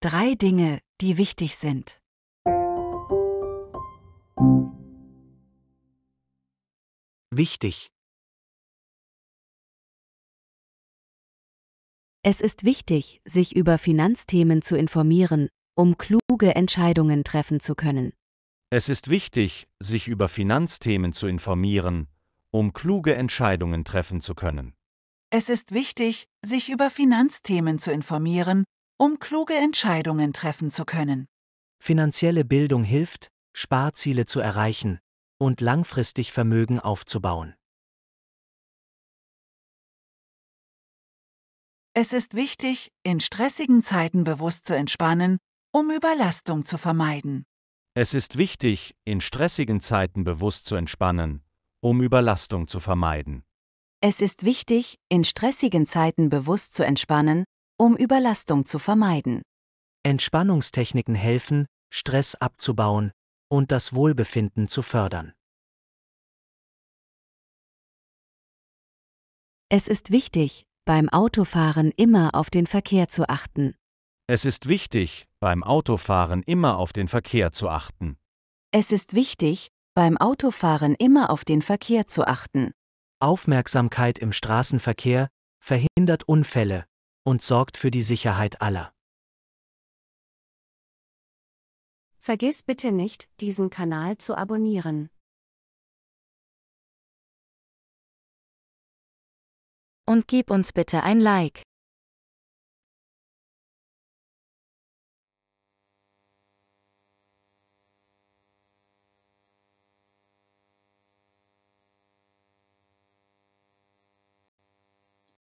Drei Dinge, die wichtig sind. Wichtig. Es ist wichtig, sich über Finanzthemen zu informieren, um kluge Entscheidungen treffen zu können. Es ist wichtig, sich über Finanzthemen zu informieren, um kluge Entscheidungen treffen zu können. Es ist wichtig, sich über Finanzthemen zu informieren, um kluge Entscheidungen treffen zu können. Finanzielle Bildung hilft, Sparziele zu erreichen und langfristig Vermögen aufzubauen. Es ist wichtig, in stressigen Zeiten bewusst zu entspannen, um Überlastung zu vermeiden. Es ist wichtig, in stressigen Zeiten bewusst zu entspannen, um Überlastung zu vermeiden. Es ist wichtig, in stressigen Zeiten bewusst zu entspannen, um Überlastung zu vermeiden. Entspannungstechniken helfen, Stress abzubauen und das Wohlbefinden zu fördern. Es ist wichtig, beim Autofahren immer auf den Verkehr zu achten. Es ist wichtig, beim Autofahren immer auf den Verkehr zu achten. Es ist wichtig, beim Autofahren immer auf den Verkehr zu achten. Aufmerksamkeit im Straßenverkehr verhindert Unfälle und sorgt für die Sicherheit aller. Vergiss bitte nicht, diesen Kanal zu abonnieren. Und gib uns bitte ein Like.